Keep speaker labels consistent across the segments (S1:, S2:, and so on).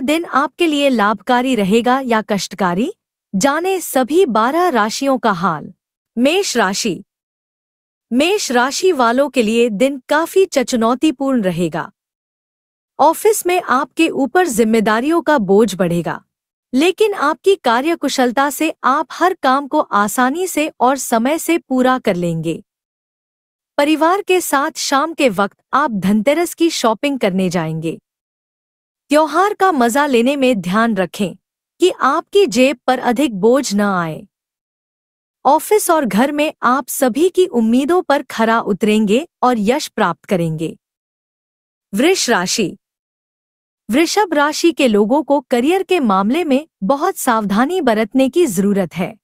S1: दिन आपके लिए लाभकारी रहेगा या कष्टकारी जाने सभी बारह राशियों का हाल मेष राशि मेष राशि वालों के लिए दिन काफी चुनौतीपूर्ण रहेगा ऑफिस में आपके ऊपर जिम्मेदारियों का बोझ बढ़ेगा लेकिन आपकी कार्यकुशलता से आप हर काम को आसानी से और समय से पूरा कर लेंगे परिवार के साथ शाम के वक्त आप धनतेरस की शॉपिंग करने जाएंगे त्योहार का मजा लेने में ध्यान रखें कि आपकी जेब पर अधिक बोझ न आए ऑफिस और घर में आप सभी की उम्मीदों पर खरा उतरेंगे और यश प्राप्त करेंगे वृष राशि वृषभ राशि के लोगों को करियर के मामले में बहुत सावधानी बरतने की जरूरत है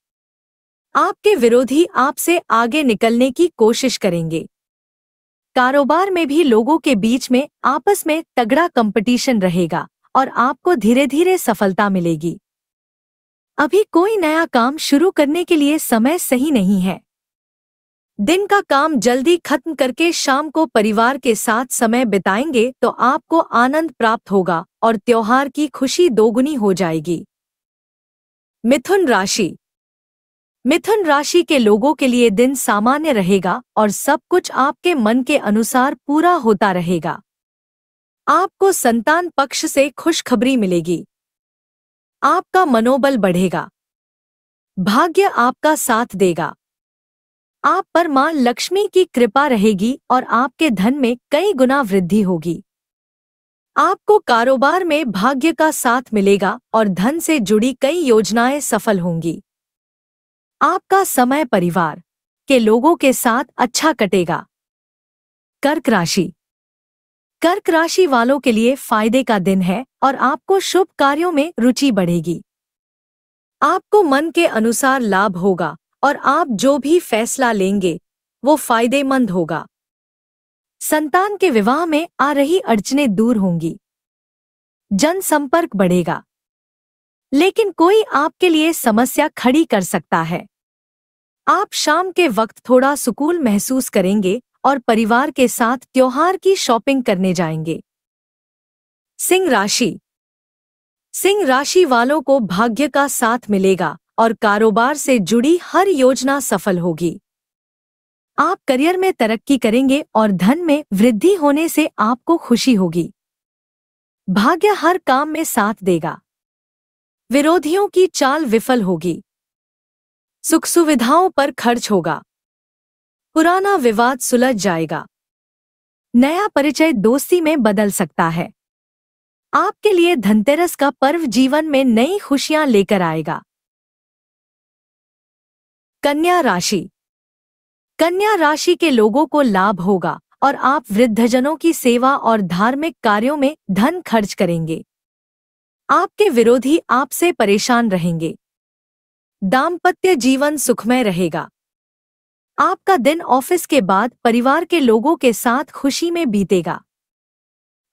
S1: आपके विरोधी आपसे आगे निकलने की कोशिश करेंगे कारोबार में भी लोगों के बीच में आपस में तगड़ा कंपटीशन रहेगा और आपको धीरे धीरे सफलता मिलेगी अभी कोई नया काम शुरू करने के लिए समय सही नहीं है दिन का काम जल्दी खत्म करके शाम को परिवार के साथ समय बिताएंगे तो आपको आनंद प्राप्त होगा और त्योहार की खुशी दोगुनी हो जाएगी मिथुन राशि मिथुन राशि के लोगों के लिए दिन सामान्य रहेगा और सब कुछ आपके मन के अनुसार पूरा होता रहेगा आपको संतान पक्ष से खुशखबरी मिलेगी आपका मनोबल बढ़ेगा भाग्य आपका साथ देगा आप पर मां लक्ष्मी की कृपा रहेगी और आपके धन में कई गुना वृद्धि होगी आपको कारोबार में भाग्य का साथ मिलेगा और धन से जुड़ी कई योजनाएं सफल होंगी आपका समय परिवार के लोगों के साथ अच्छा कटेगा कर्क राशि कर्क राशि वालों के लिए फायदे का दिन है और आपको शुभ कार्यों में रुचि बढ़ेगी आपको मन के अनुसार लाभ होगा और आप जो भी फैसला लेंगे वो फायदेमंद होगा संतान के विवाह में आ रही अड़चने दूर होंगी जनसंपर्क बढ़ेगा लेकिन कोई आपके लिए समस्या खड़ी कर सकता है आप शाम के वक्त थोड़ा सुकून महसूस करेंगे और परिवार के साथ त्योहार की शॉपिंग करने जाएंगे सिंह राशि सिंह राशि वालों को भाग्य का साथ मिलेगा और कारोबार से जुड़ी हर योजना सफल होगी आप करियर में तरक्की करेंगे और धन में वृद्धि होने से आपको खुशी होगी भाग्य हर काम में साथ देगा विरोधियों की चाल विफल होगी सुख सुविधाओं पर खर्च होगा पुराना विवाद सुलझ जाएगा नया परिचय दोस्ती में बदल सकता है आपके लिए धनतेरस का पर्व जीवन में नई खुशियां लेकर आएगा कन्या राशि कन्या राशि के लोगों को लाभ होगा और आप वृद्धजनों की सेवा और धार्मिक कार्यों में धन खर्च करेंगे आपके विरोधी आपसे परेशान रहेंगे दाम्पत्य जीवन सुखमय रहेगा आपका दिन ऑफिस के बाद परिवार के लोगों के साथ खुशी में बीतेगा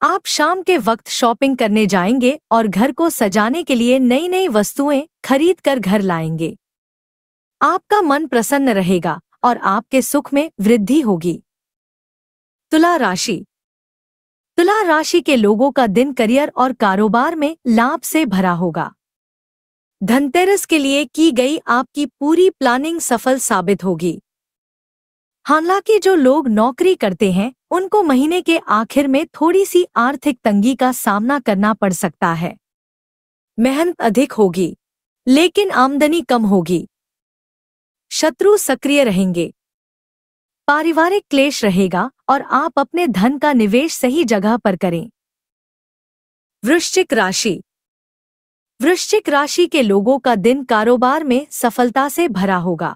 S1: आप शाम के वक्त शॉपिंग करने जाएंगे और घर को सजाने के लिए नई नई वस्तुएं खरीद कर घर लाएंगे आपका मन प्रसन्न रहेगा और आपके सुख में वृद्धि होगी तुला राशि तुला राशि के लोगों का दिन करियर और कारोबार में लाभ से भरा होगा धनतेरस के लिए की गई आपकी पूरी प्लानिंग सफल साबित होगी हालांकि जो लोग नौकरी करते हैं उनको महीने के आखिर में थोड़ी सी आर्थिक तंगी का सामना करना पड़ सकता है मेहनत अधिक होगी लेकिन आमदनी कम होगी शत्रु सक्रिय रहेंगे पारिवारिक क्लेश रहेगा और आप अपने धन का निवेश सही जगह पर करें वृश्चिक राशि वृश्चिक राशि के लोगों का दिन कारोबार में सफलता से भरा होगा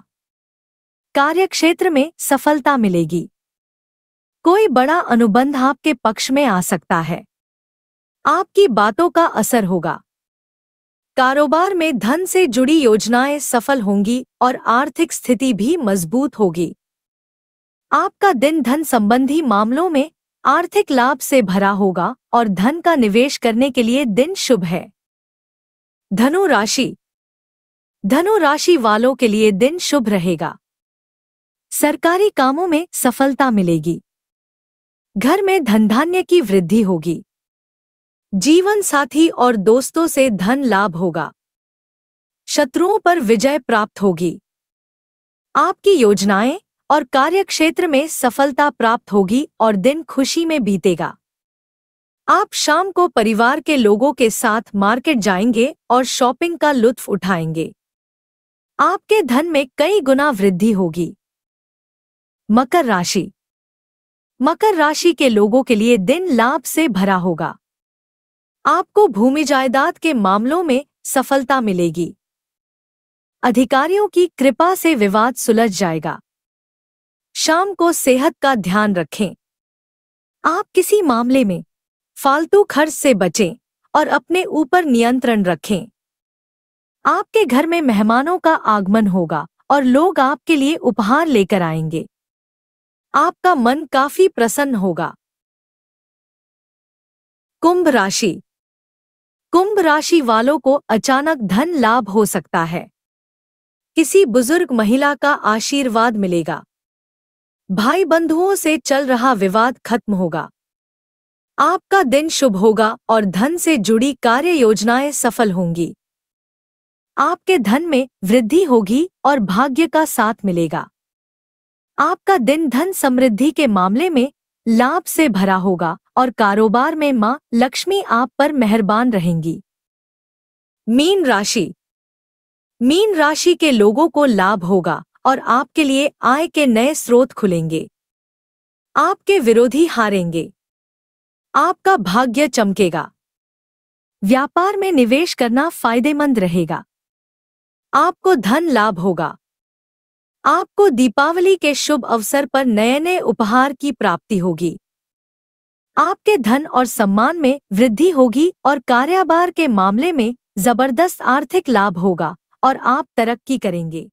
S1: कार्यक्षेत्र में सफलता मिलेगी कोई बड़ा अनुबंध आपके पक्ष में आ सकता है आपकी बातों का असर होगा कारोबार में धन से जुड़ी योजनाएं सफल होंगी और आर्थिक स्थिति भी मजबूत होगी आपका दिन धन संबंधी मामलों में आर्थिक लाभ से भरा होगा और धन का निवेश करने के लिए दिन शुभ है धनु राशि धनु राशि वालों के लिए दिन शुभ रहेगा सरकारी कामों में सफलता मिलेगी घर में धनधान्य की वृद्धि होगी जीवन साथी और दोस्तों से धन लाभ होगा शत्रुओं पर विजय प्राप्त होगी आपकी योजनाएं और कार्यक्षेत्र में सफलता प्राप्त होगी और दिन खुशी में बीतेगा आप शाम को परिवार के लोगों के साथ मार्केट जाएंगे और शॉपिंग का लुत्फ उठाएंगे आपके धन में कई गुना वृद्धि होगी मकर राशि मकर राशि के लोगों के लिए दिन लाभ से भरा होगा आपको भूमि जायदाद के मामलों में सफलता मिलेगी अधिकारियों की कृपा से विवाद सुलझ जाएगा शाम को सेहत का ध्यान रखें आप किसी मामले में फालतू खर्च से बचें और अपने ऊपर नियंत्रण रखें आपके घर में मेहमानों का आगमन होगा और लोग आपके लिए उपहार लेकर आएंगे आपका मन काफी प्रसन्न होगा कुंभ राशि कुंभ राशि वालों को अचानक धन लाभ हो सकता है किसी बुजुर्ग महिला का आशीर्वाद मिलेगा भाई बंधुओं से चल रहा विवाद खत्म होगा आपका दिन शुभ होगा और धन से जुड़ी कार्य योजनाएं सफल होंगी आपके धन में वृद्धि होगी और भाग्य का साथ मिलेगा आपका दिन धन समृद्धि के मामले में लाभ से भरा होगा और कारोबार में मां लक्ष्मी आप पर मेहरबान रहेंगी मीन राशि मीन राशि के लोगों को लाभ होगा और आपके लिए आय के नए स्रोत खुलेंगे आपके विरोधी हारेंगे आपका भाग्य चमकेगा व्यापार में निवेश करना फायदेमंद रहेगा आपको धन लाभ होगा आपको दीपावली के शुभ अवसर पर नए नए उपहार की प्राप्ति होगी आपके धन और सम्मान में वृद्धि होगी और कार्याबार के मामले में जबरदस्त आर्थिक लाभ होगा और आप तरक्की करेंगे